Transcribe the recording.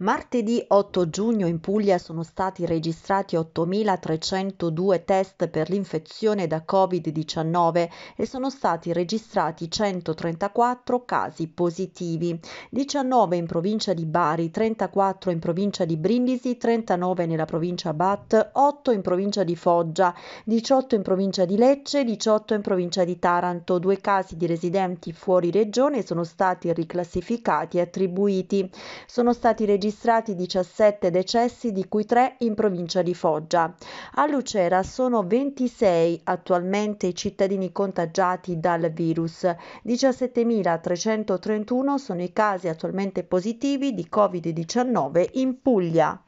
Martedì 8 giugno in Puglia sono stati registrati 8.302 test per l'infezione da Covid-19 e sono stati registrati 134 casi positivi, 19 in provincia di Bari, 34 in provincia di Brindisi, 39 nella provincia Bat, 8 in provincia di Foggia, 18 in provincia di Lecce, 18 in provincia di Taranto. Due casi di residenti fuori regione sono stati riclassificati e attribuiti. Sono stati registrati registrati 17 decessi, di cui 3 in provincia di Foggia. A Lucera sono 26 attualmente i cittadini contagiati dal virus. 17.331 sono i casi attualmente positivi di Covid-19 in Puglia.